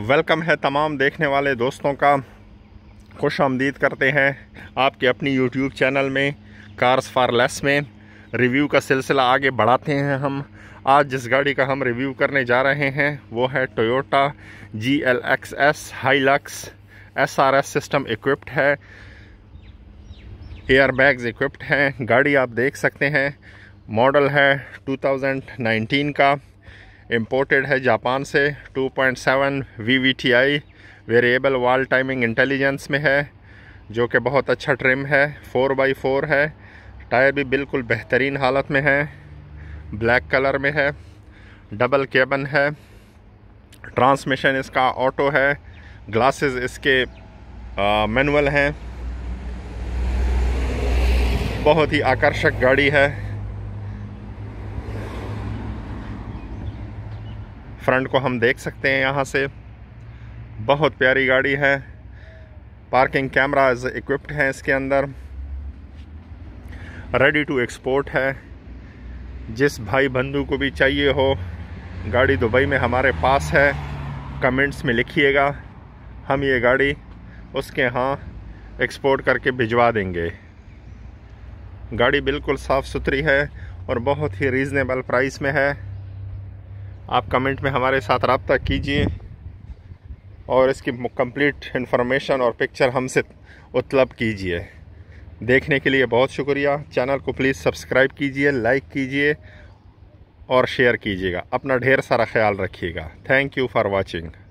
welcome है तमाम देखने वाले दोस्तों का खुश आमदीद करते हैं आपके अपनी यूट्यूब चैनल में कार्स फार लेस में रिव्यू का सिलसिला आगे बढ़ाते हैं हम आज जिस गाड़ी का हम रिव्यू करने जा रहे हैं वो है Toyota G L X S Hilux S R S system equipped है एयर बैग्स इक्विप्ड हैं गाड़ी आप देख सकते हैं मॉडल है 2019 का इम्पोर्टेड है जापान से 2.7 VVTi variable valve timing intelligence में है जो कि बहुत अच्छा ट्रिम है बाई फोर है टायर भी बिल्कुल बेहतरीन हालत में है ब्लैक कलर में है डबल केबन है ट्रांसमिशन इसका ऑटो है ग्लासेस इसके मैनुअल हैं बहुत ही आकर्षक गाड़ी है फ्रंट को हम देख सकते हैं यहाँ से बहुत प्यारी गाड़ी है पार्किंग कैमराज इक्विप्ड हैं इसके अंदर रेडी टू एक्सपोर्ट है जिस भाई बंधु को भी चाहिए हो गाड़ी दुबई में हमारे पास है कमेंट्स में लिखिएगा हम ये गाड़ी उसके यहाँ एक्सपोर्ट करके भिजवा देंगे गाड़ी बिल्कुल साफ़ सुथरी है और बहुत ही रीज़नेबल प्राइस में है आप कमेंट में हमारे साथ रबता कीजिए और इसकी कंप्लीट इन्फॉर्मेशन और पिक्चर हमसे उत्लब कीजिए देखने के लिए बहुत शुक्रिया चैनल को प्लीज़ सब्सक्राइब कीजिए लाइक कीजिए और शेयर कीजिएगा अपना ढेर सारा ख्याल रखिएगा थैंक यू फॉर वॉचिंग